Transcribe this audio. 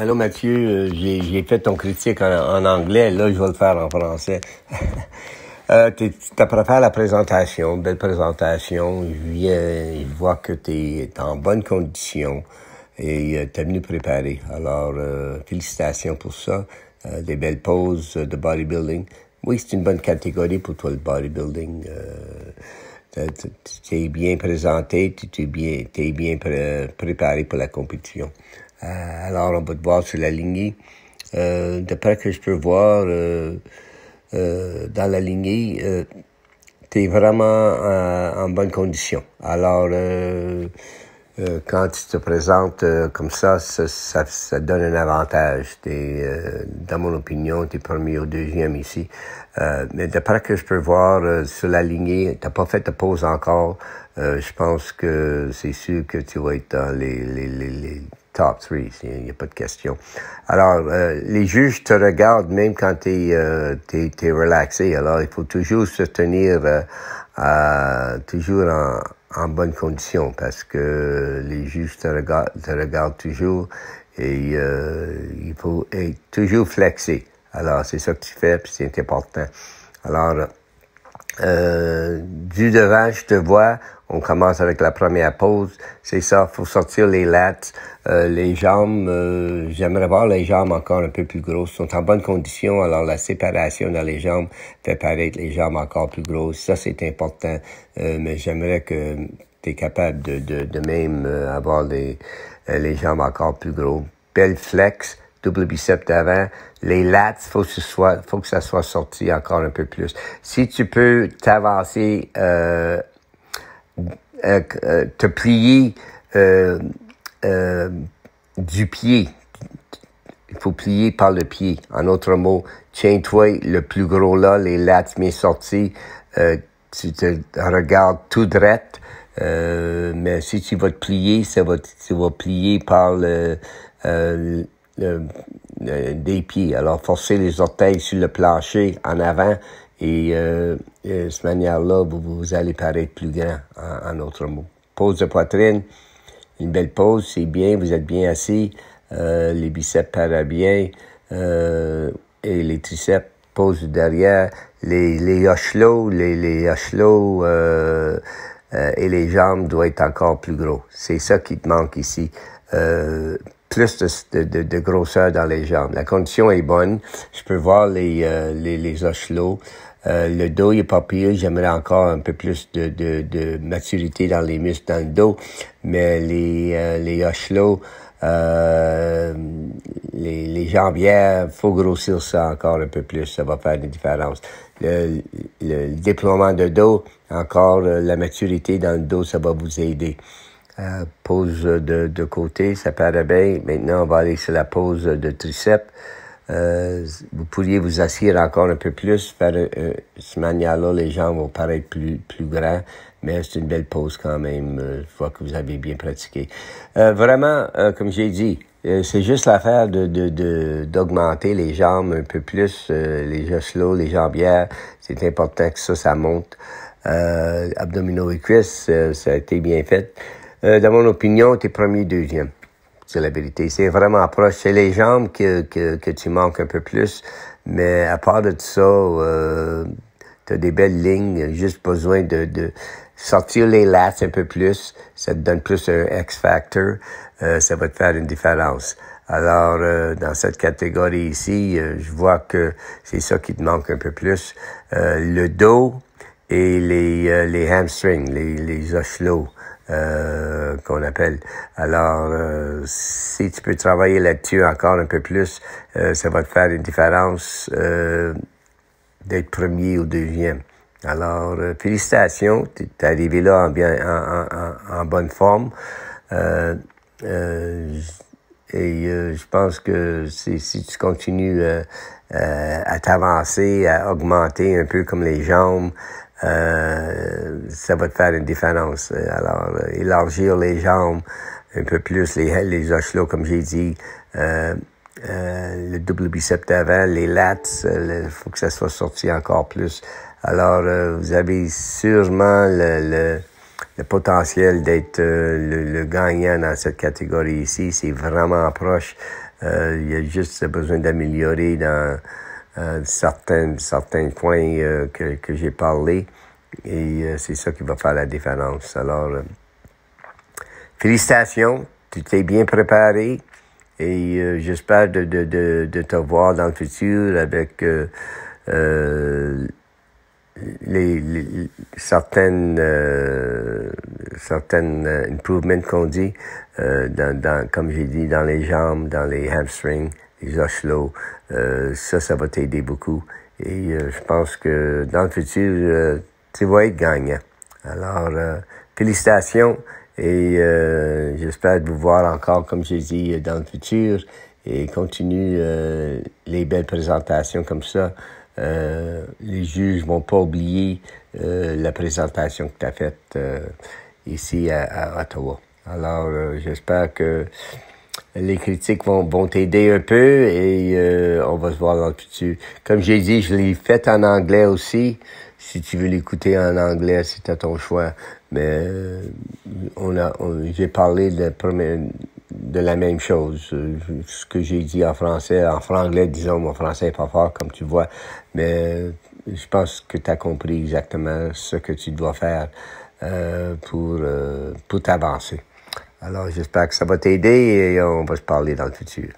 Allô Mathieu, euh, j'ai fait ton critique en, anglais, là je vais le faire en français. euh, tu as préparé la présentation, belle présentation. Je viens, vois que tu es, en bonne condition et euh, t'es tu es venu préparer. Alors, euh, félicitations pour ça. des belles poses de bodybuilding. Oui, c'est une bonne catégorie pour toi le bodybuilding. T'es bien présenté, tu es bien, es bien préparé pour la compétition. Euh, alors, on va te voir sur la lignée. Euh, D'après que je peux voir, euh, euh, dans la lignée, tu es vraiment en bonne condition. Alors, euh, quand tu te présentes euh, comme ça, ça, ça, donne un avantage. Euh, dans mon opinion, tu premier ou deuxième ici. mais d'après que je peux voir sur la lignée, t'as pas fait de pause encore. je pense que c'est sûr que tu vas être dans les, top 3, il n'y a pas de question. Alors, les juges te regardent même quand tu es, relaxé. Alors, il faut toujours se tenir toujours en, en bonne condition parce que les juges te regardent, toujours et euh, il faut être toujours flexé. Alors, c'est ça que tu fais, puis c'est important. Alors, euh, du devant, je te vois. On commence avec la première pause. C'est ça, faut sortir les lattes, euh, les jambes. Euh, j'aimerais voir les jambes encore un peu plus grosses. sont en bonne condition, alors la séparation dans les jambes fait paraître les jambes encore plus grosses. Ça, c'est important. Euh, mais j'aimerais que tu es capable de, de, de même avoir les, les jambes encore plus grosses. Belle flex, double bicep d'avant. Les lats, faut que ce soit, faut que ça soit sorti encore un peu plus. Si tu peux t'avancer, euh, euh, euh, te plier du pied, il faut plier par le pied. En autre mot, tiens-toi le plus gros là, les lats bien sortis. tu te regardes tout droit. mais si tu vas te plier, ça va, tu vas plier par le, euh, euh, des pieds. Alors, forcez les orteils sur le plancher en avant et euh, de cette manière-là, vous, allez paraître plus grand, en, en autre mot. Pose de poitrine, une belle pose, c'est bien, vous êtes bien assis, les biceps paraissent bien, et les triceps posent derrière, les, les hochelots, les, les hochelots, et les jambes doivent être encore plus gros. C'est ça qui te manque ici plus de, grosseur dans les jambes. La condition est bonne. Je peux voir les, euh, les, euh, le dos il est pas pire. J'aimerais encore un peu plus de, de, maturité dans les muscles dans le dos. Mais les, euh, les euh, les, les jambières, faut grossir ça encore un peu plus. Ça va faire une différence. Le, le, le déploiement de dos, encore euh, la maturité dans le dos, ça va vous aider. Pause euh, pose de, de, côté, ça paraît bien. Maintenant, on va aller sur la pose de triceps. Euh, vous pourriez vous asseoir encore un peu plus. Faire, euh, cette manière-là, les jambes vont paraître plus, plus grands, mais c'est une belle pause quand même, une fois que vous avez bien pratiqué. vraiment, comme j'ai dit, c'est juste l'affaire de, de, d'augmenter les jambes un peu plus, les lots, les jambières. C'est important que ça, ça monte. abdominaux et cuisses, ça a été bien fait. Euh, dans mon opinion, tu es premier, deuxième. C'est la vérité. C'est vraiment proche. C'est les jambes que, tu manques un peu plus. Mais à part de ça, euh, tu as des belles lignes. Juste besoin de, sortir les lats un peu plus. Ça te donne plus un X-factor. Euh, ça va te faire une différence. Alors, dans cette catégorie ici, je vois que c'est ça qui te manque un peu plus. le dos et les, hamstrings, les, les ochelots. Euh, qu'on appelle. Alors, euh, si tu peux travailler là-dessus encore un peu plus, euh, ça va te faire une différence d'être premier ou deuxième. Alors, félicitations, tu es arrivé là en, bien, en, en, en bonne forme. Et euh, je pense que si tu continues euh, à t'avancer, à augmenter un peu comme les jambes, euh, ça va te faire une différence. Alors, élargir les jambes un peu plus, les, les là comme j'ai dit, euh, euh le double bicep avant, les lats, il euh, faut que ça soit sorti encore plus. Alors, euh, vous avez sûrement le, le, potentiel d'être le, le, gagnant dans cette catégorie ici. C'est vraiment proche. il y a juste besoin d'améliorer dans euh, certains, certains points euh, que, que j'ai parlé. Et euh, c'est ça qui va faire la différence. Alors, félicitations, tu t'es bien préparé. Et j'espère de, de, de, de, te voir dans le futur avec les, les, certaines, certaines improvements qu'on dit, dans, dans, comme j'ai dit, dans les jambes, dans les hamstrings, les euh, ça, ça va t'aider beaucoup. Et euh, je pense que dans le futur, euh, tu vas être gagnant. Alors, félicitations et j'espère vous voir encore, comme j'ai dit, dans le futur et continue les belles présentations comme ça. les juges vont pas oublier la présentation que tu as faite ici à, à, Ottawa. Alors, j'espère que les critiques vont, vont t'aider un peu et euh, on va se voir dans le futur. Comme j'ai dit, je l'ai fait en anglais aussi. Si tu veux l'écouter en anglais, c'est à ton choix. Mais euh, on a, j'ai parlé de, de la même chose. Ce que j'ai dit en français, en franglais, disons, mon français est pas fort, comme tu vois. Mais euh, je pense que tu as compris exactement ce que tu dois faire euh, pour, pour t'avancer. Alors, j'espère que ça va t'aider et on va se parler dans le futur.